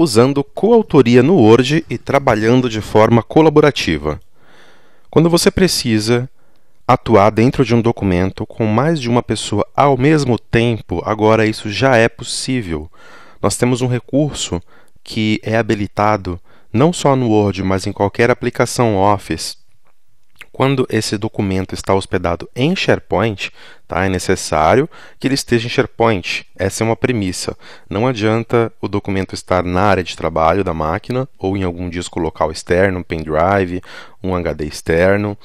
usando coautoria no Word e trabalhando de forma colaborativa. Quando você precisa atuar dentro de um documento com mais de uma pessoa ao mesmo tempo, agora isso já é possível. Nós temos um recurso que é habilitado não só no Word, mas em qualquer aplicação Office, quando esse documento está hospedado em SharePoint, Tá? É necessário que ele esteja em SharePoint. Essa é uma premissa. Não adianta o documento estar na área de trabalho da máquina ou em algum disco local externo, um pendrive, um HD externo.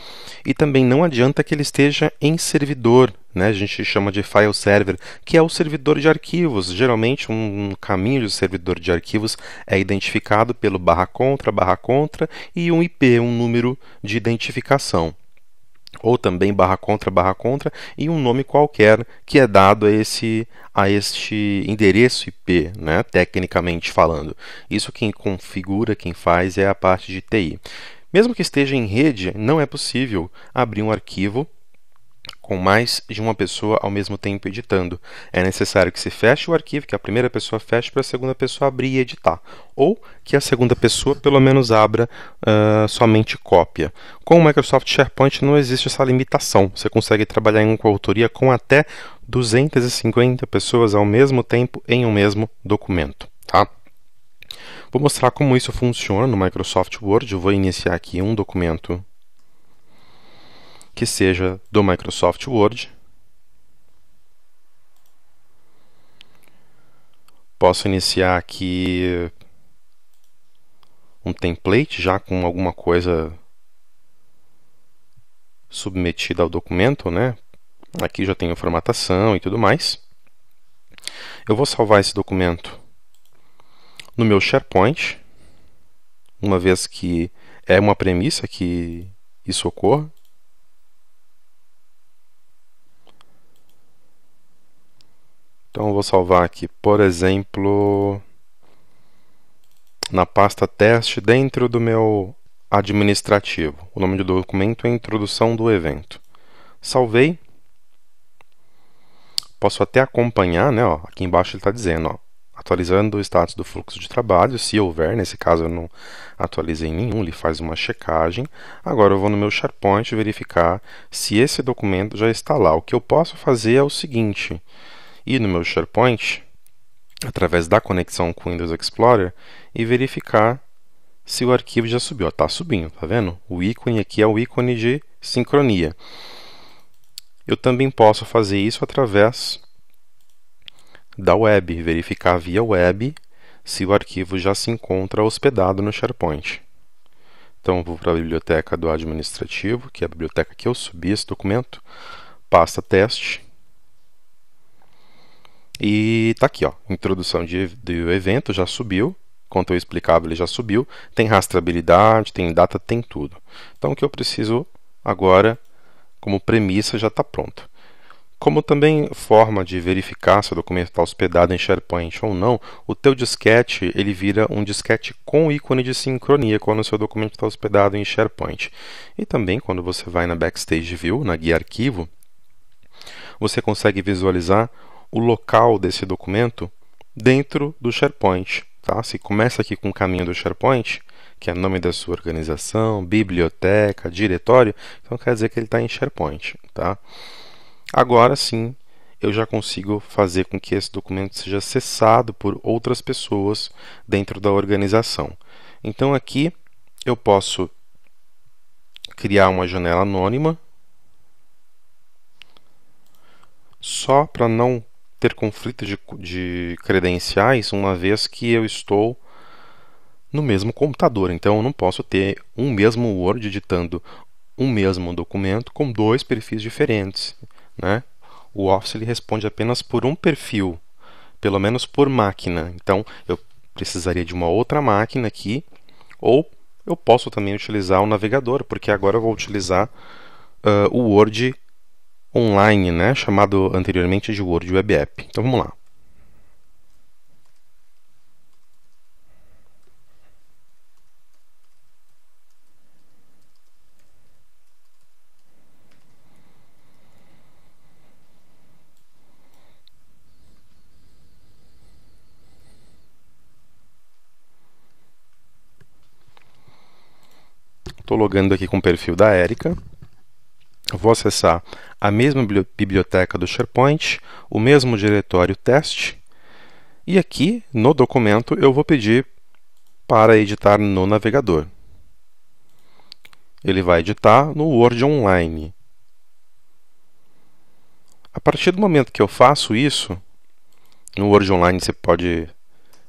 E também não adianta que ele esteja em servidor né, a gente chama de file server, que é o servidor de arquivos. Geralmente, um caminho de servidor de arquivos é identificado pelo barra contra, barra contra e um IP, um número de identificação ou também barra contra barra contra e um nome qualquer que é dado a esse a este endereço IP, né, tecnicamente falando. Isso quem configura, quem faz é a parte de TI. Mesmo que esteja em rede, não é possível abrir um arquivo com mais de uma pessoa ao mesmo tempo editando. É necessário que se feche o arquivo, que a primeira pessoa feche para a segunda pessoa abrir e editar, ou que a segunda pessoa pelo menos abra uh, somente cópia. Com o Microsoft SharePoint não existe essa limitação. Você consegue trabalhar em coautoria com até 250 pessoas ao mesmo tempo em um mesmo documento, tá? Vou mostrar como isso funciona no Microsoft Word. Eu vou iniciar aqui um documento que seja do Microsoft Word. Posso iniciar aqui um template já com alguma coisa submetida ao documento, né? Aqui já tenho formatação e tudo mais. Eu vou salvar esse documento no meu SharePoint, uma vez que é uma premissa que isso ocorra. Então eu vou salvar aqui, por exemplo, na pasta teste dentro do meu administrativo. O nome do documento é introdução do evento. Salvei. Posso até acompanhar, né? Ó, aqui embaixo ele está dizendo, ó, atualizando o status do fluxo de trabalho, se houver, nesse caso eu não atualizei nenhum, ele faz uma checagem. Agora eu vou no meu SharePoint verificar se esse documento já está lá. O que eu posso fazer é o seguinte, e no meu SharePoint, através da conexão com o Windows Explorer, e verificar se o arquivo já subiu. Está subindo, tá vendo? O ícone aqui é o ícone de sincronia. Eu também posso fazer isso através da web, verificar via web se o arquivo já se encontra hospedado no SharePoint. Então, vou para a biblioteca do administrativo, que é a biblioteca que eu subi esse documento, pasta teste, e tá aqui, ó, introdução de, do evento já subiu, quanto eu explicava ele já subiu, tem rastreabilidade, tem data, tem tudo. Então o que eu preciso agora, como premissa, já está pronto. Como também forma de verificar se o documento está hospedado em SharePoint ou não, o teu disquete ele vira um disquete com ícone de sincronia quando o seu documento está hospedado em SharePoint. E também quando você vai na Backstage View, na guia arquivo, você consegue visualizar o local desse documento dentro do SharePoint. Tá? Se começa aqui com o caminho do SharePoint, que é nome da sua organização, biblioteca, diretório, então quer dizer que ele está em SharePoint. Tá? Agora sim, eu já consigo fazer com que esse documento seja acessado por outras pessoas dentro da organização. Então aqui eu posso criar uma janela anônima só para não ter conflito de, de credenciais, uma vez que eu estou no mesmo computador. Então eu não posso ter um mesmo Word editando um mesmo documento com dois perfis diferentes. Né? O Office ele responde apenas por um perfil, pelo menos por máquina. Então eu precisaria de uma outra máquina aqui, ou eu posso também utilizar o navegador, porque agora eu vou utilizar uh, o Word online, né, chamado anteriormente de Word Web App. Então vamos lá. Estou logando aqui com o perfil da Erika vou acessar a mesma biblioteca do SharePoint, o mesmo diretório teste, e aqui no documento eu vou pedir para editar no navegador. Ele vai editar no Word Online. A partir do momento que eu faço isso, no Word Online você pode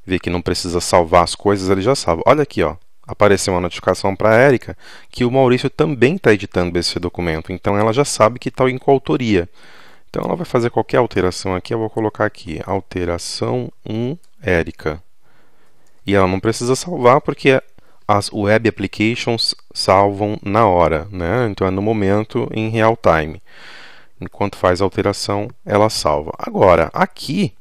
ver que não precisa salvar as coisas, ele já salva. Olha aqui, ó apareceu uma notificação para a Érica que o Maurício também está editando esse documento, então ela já sabe que está em coautoria. Então ela vai fazer qualquer alteração aqui, eu vou colocar aqui, alteração 1, Érica. E ela não precisa salvar porque as web applications salvam na hora, né? então é no momento, em real time. Enquanto faz a alteração, ela salva. Agora, aqui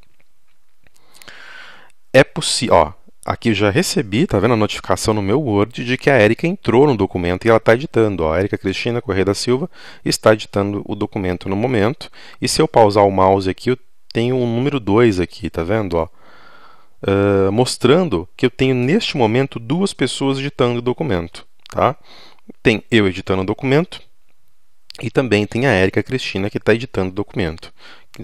é possível. Aqui já recebi, tá vendo a notificação no meu Word de que a Érica entrou no documento e ela está editando. Ó, a Érica Cristina Correia da Silva está editando o documento no momento. E se eu pausar o mouse aqui, eu tenho o um número 2 aqui, tá vendo? Ó, uh, mostrando que eu tenho neste momento duas pessoas editando o documento. Tá? Tem eu editando o documento e também tem a Érica Cristina que está editando o documento.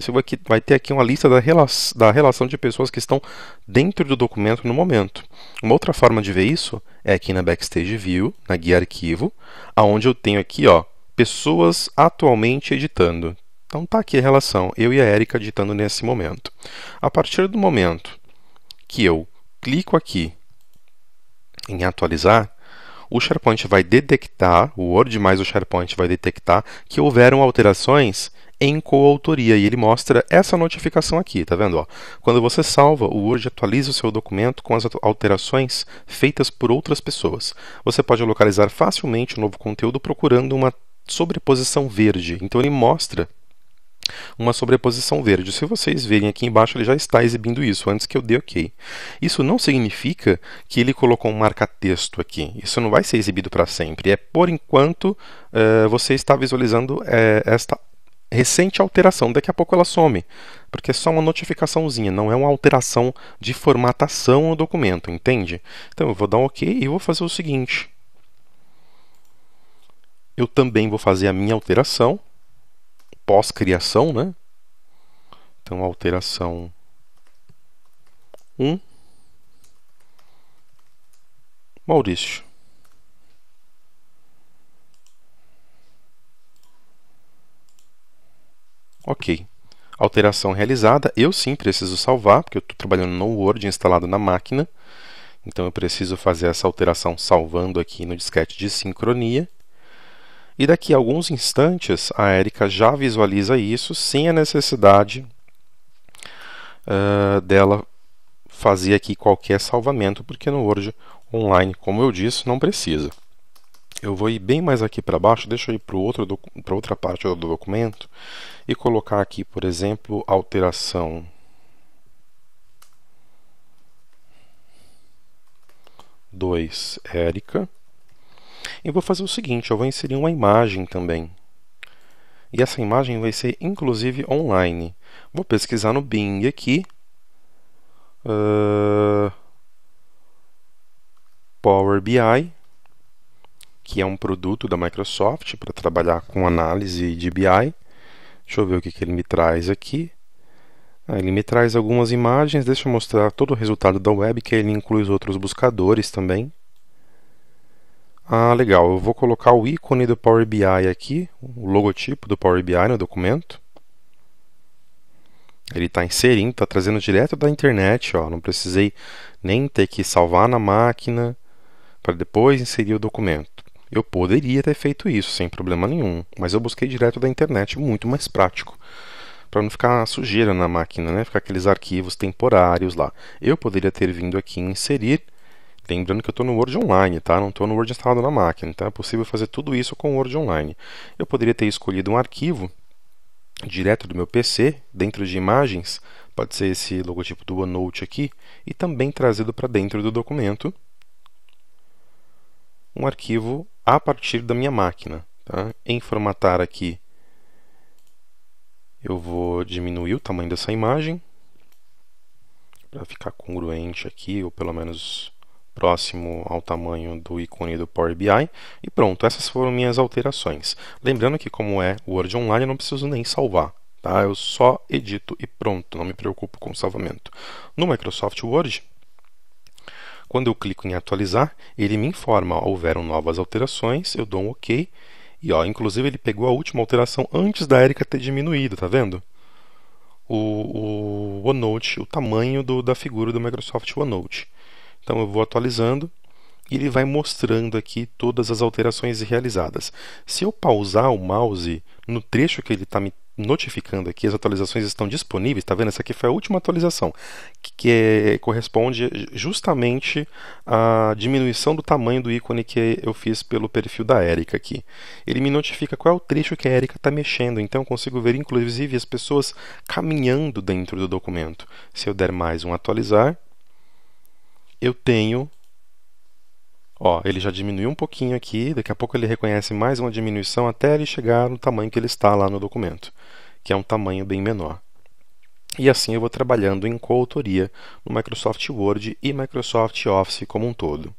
Você vai, vai ter aqui uma lista da, rela da relação de pessoas que estão dentro do documento no momento. Uma outra forma de ver isso é aqui na Backstage View, na guia arquivo, aonde eu tenho aqui ó, pessoas atualmente editando. Então está aqui a relação, eu e a Erika editando nesse momento. A partir do momento que eu clico aqui em atualizar, o SharePoint vai detectar, o Word mais o SharePoint vai detectar que houveram alterações em coautoria e ele mostra essa notificação aqui, tá vendo? Ó, quando você salva, o Word atualiza o seu documento com as alterações feitas por outras pessoas. Você pode localizar facilmente o novo conteúdo procurando uma sobreposição verde. Então ele mostra uma sobreposição verde. Se vocês verem aqui embaixo, ele já está exibindo isso antes que eu dê OK. Isso não significa que ele colocou um marca-texto aqui. Isso não vai ser exibido para sempre. É por enquanto uh, você está visualizando uh, esta recente alteração. Daqui a pouco ela some, porque é só uma notificaçãozinha, não é uma alteração de formatação ao documento, entende? Então eu vou dar um OK e vou fazer o seguinte. Eu também vou fazer a minha alteração pós-criação, né? Então alteração 1 Maurício ok. Alteração realizada, eu sim preciso salvar, porque eu estou trabalhando no Word instalado na máquina. Então eu preciso fazer essa alteração salvando aqui no disquete de sincronia. E daqui a alguns instantes a Erika já visualiza isso sem a necessidade uh, dela fazer aqui qualquer salvamento, porque no Word Online, como eu disse, não precisa eu vou ir bem mais aqui para baixo, deixa eu ir para outra parte do documento e colocar aqui, por exemplo, alteração dois Érica. E vou fazer o seguinte, eu vou inserir uma imagem também. E essa imagem vai ser inclusive online. Vou pesquisar no Bing aqui. Uh, Power BI que é um produto da Microsoft para trabalhar com análise de BI. Deixa eu ver o que, que ele me traz aqui. Ah, ele me traz algumas imagens, deixa eu mostrar todo o resultado da web, que ele inclui os outros buscadores também. Ah, legal, eu vou colocar o ícone do Power BI aqui, o logotipo do Power BI no documento. Ele está inserindo, está trazendo direto da internet, ó. não precisei nem ter que salvar na máquina para depois inserir o documento. Eu poderia ter feito isso sem problema nenhum, mas eu busquei direto da internet, muito mais prático. Para não ficar sujeira na máquina, né? Ficar aqueles arquivos temporários lá. Eu poderia ter vindo aqui e inserir. Lembrando que eu estou no Word Online, tá? Não estou no Word instalado na máquina, então é possível fazer tudo isso com o Word Online. Eu poderia ter escolhido um arquivo direto do meu PC, dentro de imagens, pode ser esse logotipo do OneNote aqui, e também trazido para dentro do documento um arquivo a partir da minha máquina. Tá? Em formatar aqui, eu vou diminuir o tamanho dessa imagem para ficar congruente aqui, ou pelo menos próximo ao tamanho do ícone do Power BI. E pronto, essas foram minhas alterações. Lembrando que como é Word Online, eu não preciso nem salvar. Tá? Eu só edito e pronto, não me preocupo com o salvamento. No Microsoft Word, quando eu clico em atualizar, ele me informa, houveram novas alterações, eu dou um OK. E ó, inclusive ele pegou a última alteração antes da Erika ter diminuído, tá vendo? O, o OneNote, o tamanho do, da figura do Microsoft OneNote. Então eu vou atualizando e ele vai mostrando aqui todas as alterações realizadas. Se eu pausar o mouse no trecho que ele está me notificando aqui, as atualizações estão disponíveis, tá vendo? Essa aqui foi a última atualização, que, que é, corresponde justamente à diminuição do tamanho do ícone que eu fiz pelo perfil da Erika aqui. Ele me notifica qual é o trecho que a Erika está mexendo, então eu consigo ver inclusive as pessoas caminhando dentro do documento. Se eu der mais um atualizar, eu tenho Ó, ele já diminuiu um pouquinho aqui, daqui a pouco ele reconhece mais uma diminuição até ele chegar no tamanho que ele está lá no documento, que é um tamanho bem menor. E assim eu vou trabalhando em coautoria no Microsoft Word e Microsoft Office como um todo.